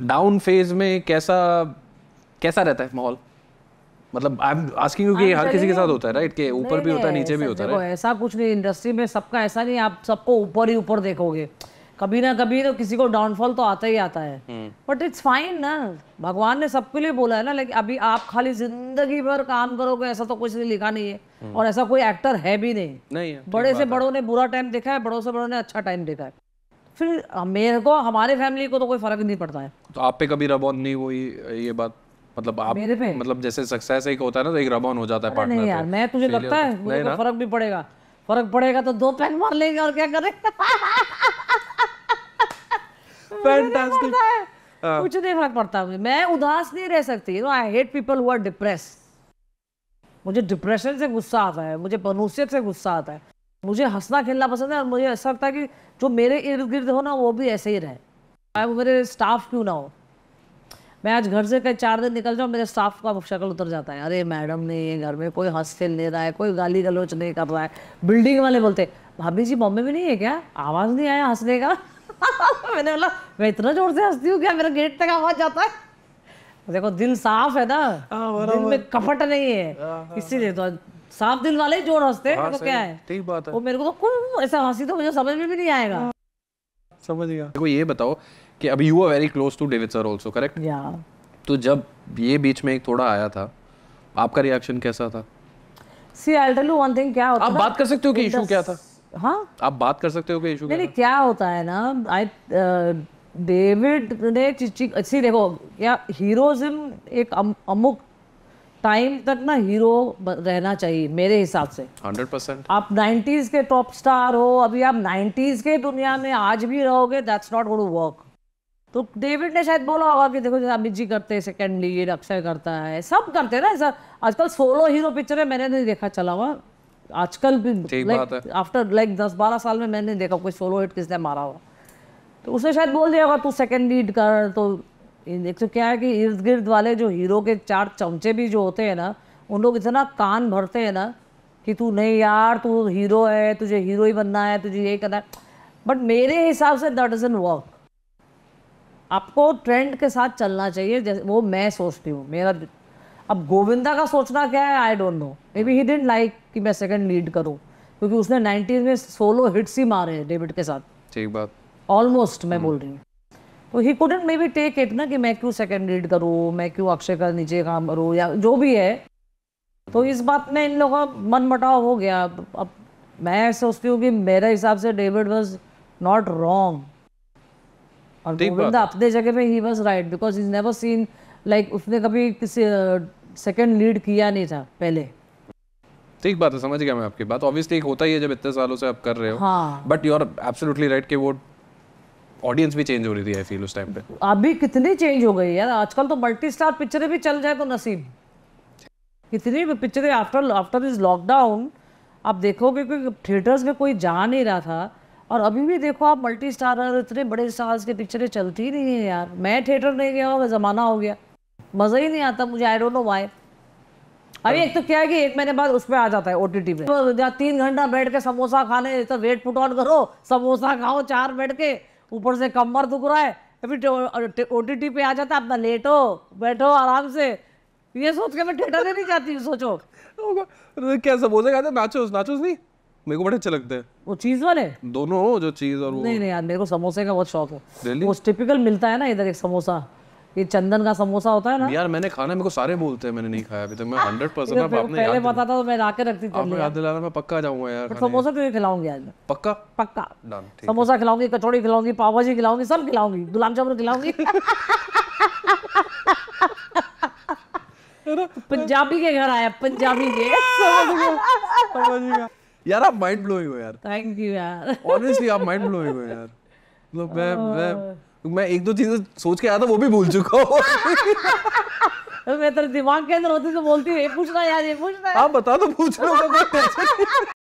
Down phase में कैसा कैसा रहता है माहौल मतलब आई एम आस्किंग यू कि हर किसी के साथ होता है राइट के ऊपर भी होता है नीचे भी होता है ऐसा कुछ नहीं इंडस्ट्री में सबका ऐसा नहीं आप सबको ऊपर ही ऊपर देखोगे कभी ना कभी तो किसी को डाउनफॉल तो आता ही आता है बट इट्स फाइन ना भगवान ने सबके लिए बोला है ना लेकिन अभी आप खाली जिंदगी भर काम करोगे ऐसा तो कुछ नहीं लिखा नहीं है हम्म। और ऐसा कोई एक्टर है भी नहीं, नहीं है, बड़े से बड़ों ने बुरा टाइम देखा है बड़ों से बड़ों ने अच्छा टाइम देखा है फिर मेरे को हमारे फैमिली को तो कोई फर्क नहीं पड़ता है तो आप पे कभी रब नहीं हुई ये बात मतलब आप मेरे पे मतलब जैसे सक्सेस एक होता है ना तो एक रब हो जाता है पार्टनर नहीं यार मैं तुझे लगता तो- है मुझे तो फर्क भी पड़ेगा फर्क पड़ेगा तो दो पैन मार लेंगे और क्या करेंगे फैंटास्टिक कुछ नहीं फर्क पड़ता मुझे मैं उदास नहीं रह सकती no I hate people who are depress मुझे डिप्रेशन से गुस्सा आता है मुझे पनूसियत से गुस्सा आता है मुझे हंसना खेलना पसंद है और मुझे ऐसा लगता है कि जो मेरे इर्द गिर्द हो ना वो भी ऐसे ही रहे चाहे वो मेरे स्टाफ क्यों ना हो मैं आज घर से कहीं चार दिन निकल जाऊँ मेरे स्टाफ का शक्ल उतर जाता है अरे मैडम ने ये घर में कोई हंस खेल ले रहा है कोई गाली गलोच नहीं कर रहा है बिल्डिंग वाले बोलते भाभी जी बॉम्बे में नहीं है क्या आवाज़ नहीं आया हंसने का मैंने बोला मैं इतना जोर से हंसती हूँ क्या मेरा गेट तक आवाज़ जाता है देखो दिल साफ है ना हाँ, दिल में कपट नहीं है हाँ, हाँ, इसीलिए तो साफ दिल वाले जो हंसते हैं तो क्या है ठीक बात है वो मेरे को तो ऐसा हंसी तो मुझे समझ में भी नहीं आएगा समझ गया देखो ये बताओ कि अभी you are very close to David sir also correct या तो जब ये बीच में एक थोड़ा आया था आपका रिएक्शन कैसा था see I tell you one thing क्या होता आप बात कर सकते हो कि इशू क्या था हाँ आप बात कर सकते हो कि इशू नहीं क्या होता है ना आई डेविड uh, ने सी देखो क्या हीरोज़म एक अमुक टाइम तक ना हीरो रहना चाहिए मेरे हिसाब से 100 परसेंट आप 90s के टॉप स्टार हो अभी आप 90s के दुनिया में आज भी रहोगे दैट्स नॉट गोड वर्क तो डेविड ने शायद बोला होगा कि देखो जैसे अमित जी करते हैं सेकेंड लीड अक्षय करता है सब करते हैं ना ऐसा आजकल सोलो हीरो पिक्चर है मैंने नहीं देखा चला हुआ आजकल भी लाइक आफ्टर लाइक दस बारह साल में मैंने देखा कोई सोलो हिट किसने मारा हुआ तो उसने शायद बोल दिया होगा तू सेकेंड लीड कर तो एक तो क्या है कि इर्द गिर्द वाले जो हीरो के चार चमचे भी जो होते हैं ना उन लोग इतना कान भरते हैं ना कि तू नहीं यार तू हीरो है तुझे हीरो ही बनना है तुझे ये करना है बट मेरे हिसाब से दैट डजन वर्क आपको ट्रेंड के साथ चलना चाहिए जैसे वो मैं सोचती हूँ मेरा अब गोविंदा का सोचना क्या है I don't know maybe he didn't like कि मैं सेकंड लीड करूँ क्योंकि उसने नाइन्टीज में सोलो हिट्स ही मारे हैं डेविड के साथ ठीक बात ऑलमोस्ट मैं बोल रही हूँ तो he couldn't maybe take it ना कि मैं क्यों सेकेंड लीड करूँ मैं क्यों अक्षय का नीचे काम करूँ या जो भी है तो इस बात में इन लोगों का मन मटाव हो गया अब मैं सोचती हूँ कि मेरे हिसाब से डेविड वॉज नॉट रॉन्ग और गोविंदा अपने जगह पे he was right because is never seen like उसने कभी किसी सेकेंड लीड किया नहीं था पहले ठीक बात है समझ गया मैं आपकी बात ऑब्वियसली एक होता ही है जब इतने सालों से आप कर रहे हो but you are absolutely right कि वो ऑडियंस भी चेंज हो रही थी आई फील उस टाइम पे अभी कितनी चेंज हो गई यार आजकल तो मल्टी स्टार पिक्चरें भी चल जाए तो नसीब कितनी भी पिक्चरें आफ्टर आफ्टर दिस लॉकडाउन आप देखोगे कि थिएटर्स में कोई जा नहीं रहा था और अभी भी देखो आप मल्टी स्टारर इतने बड़े स्टार्स की पिक्चरें चलती नहीं है यार मैं थिएटर नहीं गया और ज़माना हो गया मज़ा ही नहीं आता मुझे आई डोंट नो वाई अभी एक तो क्या है कि एक महीने बाद उस पर आ जाता है ओ टी टी पे तो तीन घंटा बैठ के समोसा खाने तो वेट पुट ऑन करो समोसा खाओ चार बैठ के ऊपर से कमर दुख रहा है अभी ओ टी टी पे आ जाता है अपना लेटो बैठो आराम से ये सोच के मैं थिएटर नहीं जाती सोचो क्या समोसे खाते नाचोस नाचोस नहीं मेरे को बड़े अच्छे लगते हैं वो चीज वाले दोनों जो चीज और वो नहीं नहीं यार मेरे को समोसे का बहुत शौक है वो टिपिकल मिलता है ना इधर एक समोसा ये चंदन का समोसा होता है ना यार मैंने खाना मेरे को सारे बोलते हैं मैंने नहीं खाया अभी तक मैं हंड्रेड परसेंट आप पहले पता था तो मैं लाके रखती थी आपने याद दिलाना मैं पक्का जाऊंगा यार समोसा क्यों खिलाऊंगी आज मैं पक्का पक्का समोसा खिलाऊंगी कचौड़ी खिलाऊंगी पाव भाजी खिलाऊंगी सब खिलाऊंगी गुलाब जामुन खिलाऊंगी पंजाबी के घर आया पंजाबी के यार आप माइंड ब्लोइंग हो यार थैंक यू यार ऑनेस्टली आप माइंड ब्लोइंग हो यार मतलब मैं मैं हाँ। मैं एक दो चीजें सोच के आया था वो भी भूल चुका हूँ मैं तेरे दिमाग के अंदर होती तो बोलती हूँ ये पूछना यार ये पूछना आप बता दो पूछ लो